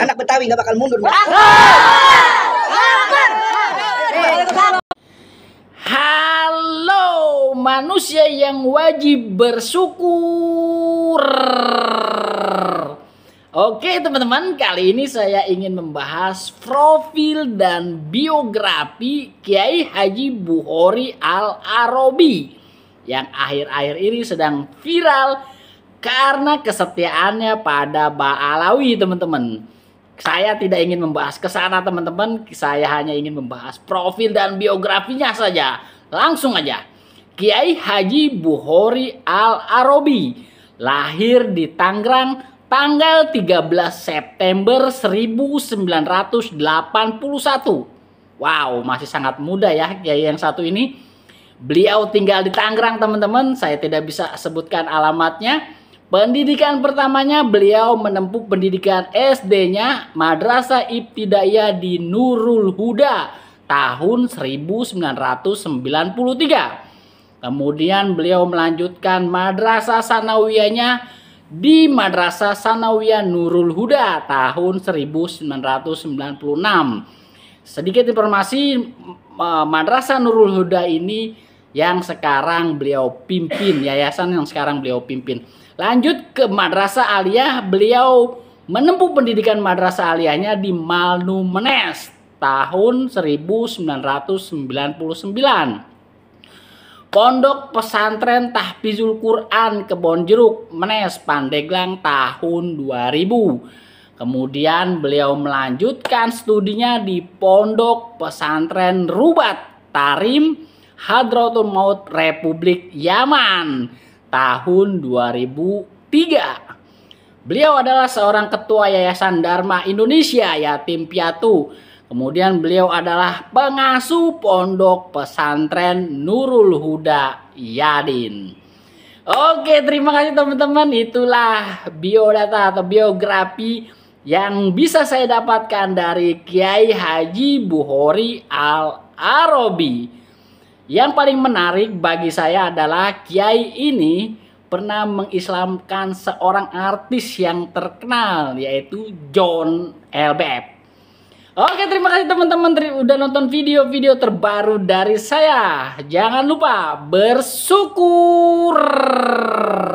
Anak Betawi nggak bakal mundur. Halo manusia yang wajib bersyukur. Oke teman-teman, kali ini saya ingin membahas profil dan biografi Kiai Haji Buhori al Arobi yang akhir-akhir ini sedang viral karena kesetiaannya pada Ba'alawi teman-teman. Saya tidak ingin membahas ke sana teman-teman, saya hanya ingin membahas profil dan biografinya saja. Langsung aja. Kiai Haji Buhori al Arobi lahir di Tangerang tanggal 13 September 1981. Wow, masih sangat muda ya Kiai yang satu ini. Beliau tinggal di Tangerang, teman-teman. Saya tidak bisa sebutkan alamatnya. Pendidikan pertamanya beliau menempuh pendidikan SD-nya Madrasah Ibtidaiyah di Nurul Huda tahun 1993. Kemudian beliau melanjutkan Madrasah Sanawiyahnya di Madrasah Sanawiyah Nurul Huda tahun 1996. Sedikit informasi Madrasah Nurul Huda ini yang sekarang beliau pimpin, yayasan yang sekarang beliau pimpin. Lanjut ke Madrasah Aliyah, beliau menempuh pendidikan Madrasah Aliyahnya di Malnumenes tahun 1999. Pondok Pesantren Tahfizul Quran Kebonjeruk Menes Pandeglang tahun 2000. Kemudian beliau melanjutkan studinya di Pondok Pesantren Rubat Tarim Hadratul Maut Republik Yaman tahun 2003. Beliau adalah seorang ketua Yayasan Dharma Indonesia Yatim Piatu. Kemudian beliau adalah pengasuh pondok pesantren Nurul Huda Yadin. Oke, terima kasih teman-teman. Itulah biodata atau biografi yang bisa saya dapatkan dari Kiai Haji Buhori al Arobi. Yang paling menarik bagi saya adalah Kiai ini pernah mengislamkan seorang artis yang terkenal yaitu John LBF. Oke, terima kasih teman-teman udah nonton video-video terbaru dari saya. Jangan lupa bersyukur.